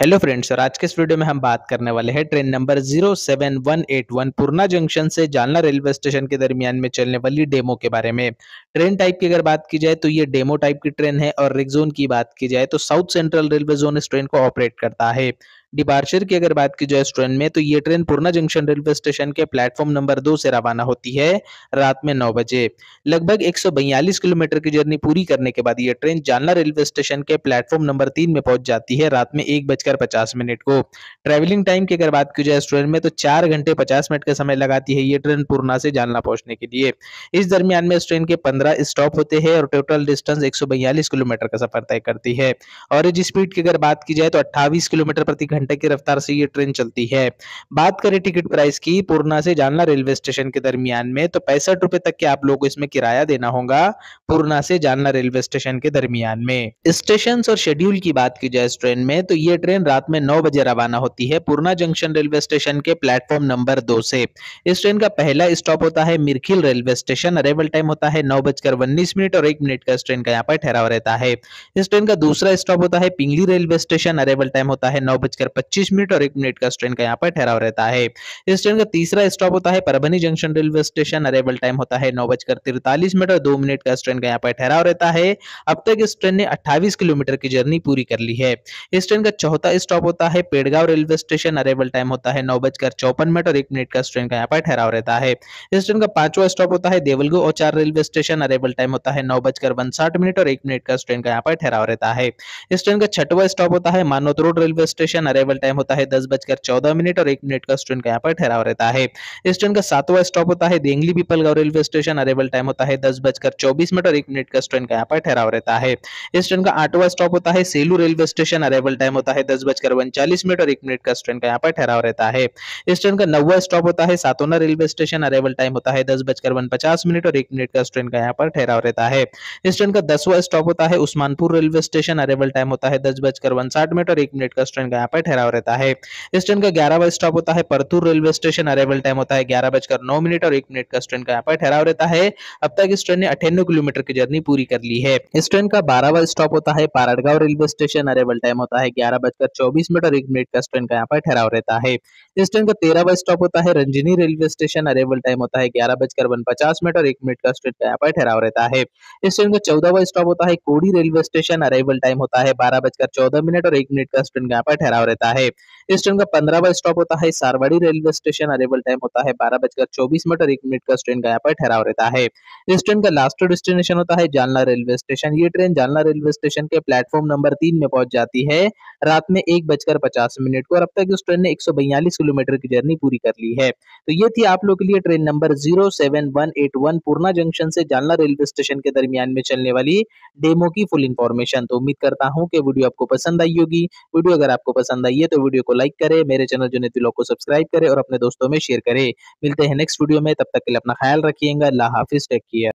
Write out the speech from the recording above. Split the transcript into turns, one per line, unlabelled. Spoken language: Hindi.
हेलो फ्रेंड्स और आज के इस वीडियो में हम बात करने वाले हैं ट्रेन नंबर 07181 पूर्णा जंक्शन से जालना रेलवे स्टेशन के दरमियान में चलने वाली डेमो के बारे में ट्रेन टाइप की अगर बात की जाए तो ये डेमो टाइप की ट्रेन है और रिग जोन की बात की जाए तो साउथ सेंट्रल रेलवे जोन इस ट्रेन को ऑपरेट करता है डिपार्चर की अगर बात की जाए इस ट्रेन में तो ये train Purna junction railway station के प्लेटफॉर्म नंबर दो से रवाना होती है रात में नौ बजे लगभग एक किलोमीटर की जर्नी पूरी करने के बाद ये ट्रेन जालना रेलवे स्टेशन के प्लेटफॉर्म नंबर तीन में पहुंच जाती है रात में एक बजकर पचास मिनट को ट्रेवलिंग टाइम की अगर बात की जाए इस ट्रेन में तो चार घंटे पचास मिनट का समय लगाती है ये ट्रेन पूर्णा से जालना पहुंचने के लिए इस दरमियान में इस ट्रेन के पंद्रह स्टॉप होते हैं और टोटल डिस्टेंस एक किलोमीटर का सफर तय करती है और स्पीड की अगर बात की जाए तो अट्ठावी किलोमीटर प्रति घंटे घंटे की रफ्तार से ये ट्रेन चलती है बात करें टिकट प्राइस की पूर्णा से जालना रेलवे स्टेशन के दरमियान में तो पैंसठ रुपए तक के आप लोगों को इसमें किराया देना होगा पूर्णा से जालना रेलवे स्टेशन के दरमियान में स्टेशन और शेड्यूल की बात की जाए इस ट्रेन में तो ये ट्रेन रात में नौ बजे रवाना होती है पूर्णा जंक्शन रेलवे स्टेशन के प्लेटफॉर्म नंबर दो से इस ट्रेन का पहला स्टॉप होता है Mirkhel railway station arrival time होता है नौ बजकर उन्नीस मिनट और एक मिनट का इस ट्रेन का यहाँ पर ठहराव रहता है इस ट्रेन का दूसरा स्टॉप होता है Pingli railway station arrival time होता है नौ बजकर पच्चीस मिनट और एक मिनट का इस ट्रेन का यहाँ पर ठहराव रहता है इस ट्रेन का तीसरा स्टॉप होता है परभनी जंक्शन रेलवे स्टेशन अरेबल टाइम होता है नौ बजकर तिरतालीस मिनट और दो मिनट का इस ट्रेन का यहाँ पर ठहराव रहता है अब तक इस ट्रेन ने अट्ठाईस किलोमीटर की जर्नी पूरी कर ली है इस ट्रेन का चौथा स्टॉप होता है पेड़गांव रेलवे स्टेशन अरेबल टाइम होता है नौ बजकर चौपन मिनट और एक मिनट का इस ट्रेन का यहाँ पर ठहराव रहता है इस ट्रेन का पांचवा स्टॉप होता है देवलगो औचार रेलवे स्टेशन अरेबल टाइम होता है नौ बजकर उनसाठ मिनट और एक मिनट का इस ट्रेन का यहाँ पर ठहराव रहता है इस ट्रेन का छठवा स्टॉप होता है Manwath Road railway station arrival time होता है दस बजकर चौदह मिनट और एक मिनट का स्टूडेंट का यहाँ पर ठहराव रहता है इस ट्रेन का सातवा स्टॉप होता है Dhengli Pimpalgaon railway station arrival time होता है दस बजकर चौबीस मिनट और एक मिनट का स्टूडेंट का यहाँ पर ठहराव रहता है इस ट्रेन का आठवा स्टॉप होता है Selu railway station arrival time होता है दस बजकर उनचालीस मिनट और एक मिनट का स्टूडेंट का यहाँ पर ठहराव रहता है इस ट्रेन का नौवा स्टॉप होता है Satona railway station arrival time होता है दस बजकर वन पचास मिनट और एक मिनट का स्टूडेंट का यहाँ पर ठहराव रहता है इस ट्रेन का दसवा स्टॉप होता है Osmanpur railway station arrival time होता है दस बजकर उनसाठ मिनट और एक मिनट का ट्रेन का यहाँ पर ठहराव रहता है इस ट्रेन का ग्यारह बजे स्टॉप होता है Partur railway station arrival time होता है ग्यारह बजकर नौ मिनट और एक मिनट का ट्रेन का यहाँ पर ठहराव रहता है अब तक इस ट्रेन ने अठानवे किलोमीटर की जर्नी पूरी कर ली है इस ट्रेन का बारह बजे स्टॉप होता है Pardgaon railway station arrival time होता है ग्यारह बजकर चौबीस मिनट और एक मिनट का ट्रेन का यहाँ पर ठहराव रहता है इस ट्रेन का तेरह बजे स्टॉप होता है Ranjani railway station arrival time होता है ग्यारह बजकर वन पचास मिनट और एक मिनट का ट्रेन का यहाँ पर ठहराव रहता है इस ट्रेन का चौदह बजे स्टॉप होता है कोड़ी रेलवे स्टेशन अरेवल टाइम होता है बारह बजकर चौदह मिनट और एक मिनट का ट्रेन का यहाँ पर ठहराव रहता है रहता है इस ट्रेन का पंद्रहवा स्टॉप होता है सारवाड़ी रेलवे स्टेशन अरेबल टाइम होता है बारह बजकर चौबीस मिनट और एक मिनट का ट्रेन गया पर ठहराव रहता है इस ट्रेन का लास्ट डेस्टिनेशन होता है जालना रेलवे स्टेशन ये ट्रेन जालना रेलवे स्टेशन के प्लेटफॉर्म नंबर तीन में पहुंच जाती है रात में एक बजकर पचास मिनट को और अब तक इस ट्रेन ने एक किलोमीटर की जर्नी पूरी कर ली है तो ये थी आप लोग के लिए train number zero Purna junction से जालना रेलवे स्टेशन के दरमियान में चलने वाली डेमो की फुल इंफॉर्मेशन तो उम्मीद करता हूँ कि वीडियो आपको पसंद आई होगी वीडियो अगर आपको पसंद पसंद आई है तो वीडियो को लाइक करे मेरे चैनल जुनेद ब्लॉग को सब्सक्राइब करे और अपने दोस्तों में शेयर करे मिलते हैं नेक्स्ट वीडियो में तब तक के लिए अपना ख्याल रखिएगा अल्लाह हाफिज टेक केयर